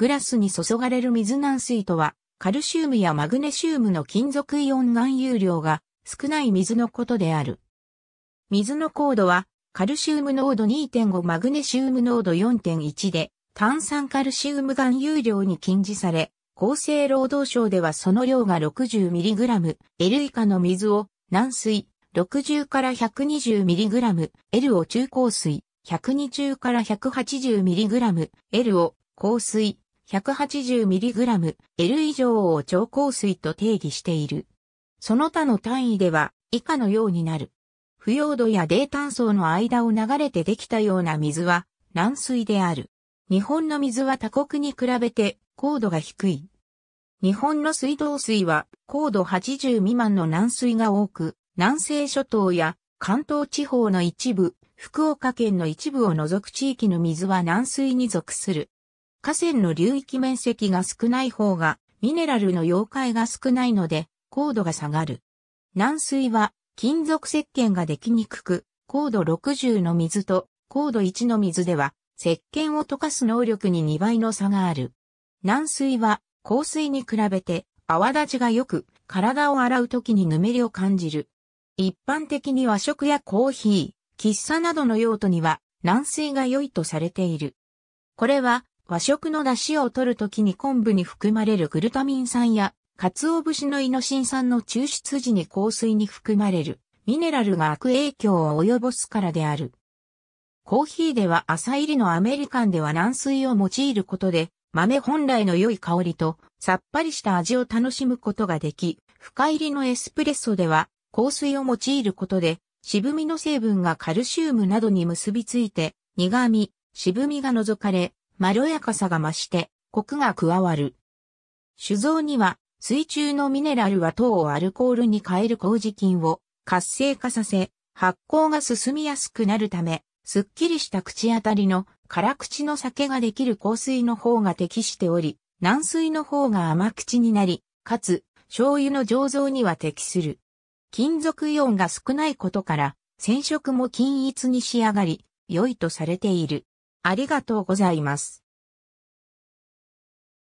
グラスに注がれる水軟水とは、カルシウムやマグネシウムの金属イオン含有量が少ない水のことである。水の高度は、カルシウム濃度2.5マグネシウム濃度4.1で、炭酸カルシウム含有量に禁止され、厚生労働省ではその量が 60mg、L 以下の水を軟水60から 120mg、L を中硬水120から 180mg、L を硬水 180mg、L 以上を超高水と定義している。その他の単位では以下のようになる。腐葉土や泥炭層の間を流れてできたような水は軟水である。日本の水は他国に比べて高度が低い。日本の水道水は高度80未満の軟水が多く、南西諸島や関東地方の一部、福岡県の一部を除く地域の水は軟水に属する。河川の流域面積が少ない方が、ミネラルの溶解が少ないので、高度が下がる。軟水は、金属石鹸ができにくく、高度60の水と高度1の水では、石鹸を溶かす能力に2倍の差がある。軟水は、硬水に比べて、泡立ちが良く、体を洗う時にぬめりを感じる。一般的に和食やコーヒー、喫茶などの用途には、軟水が良いとされている。これは、和食の出汁を取るときに昆布に含まれるグルタミン酸や、鰹節のイノシン酸の抽出時に香水に含まれるミネラルが悪影響を及ぼすからである。コーヒーでは朝入りのアメリカンでは軟水を用いることで、豆本来の良い香りとさっぱりした味を楽しむことができ、深入りのエスプレッソでは香水を用いることで渋みの成分がカルシウムなどに結びついて苦味、渋みが除かれまろやかさが増して、コクが加わる。酒造には、水中のミネラルは糖をアルコールに変える麹菌を活性化させ、発酵が進みやすくなるため、すっきりした口当たりの辛口の酒ができる香水の方が適しており、軟水の方が甘口になり、かつ、醤油の醸造には適する。金属イオンが少ないことから、染色も均一に仕上がり、良いとされている。ありがとうございます。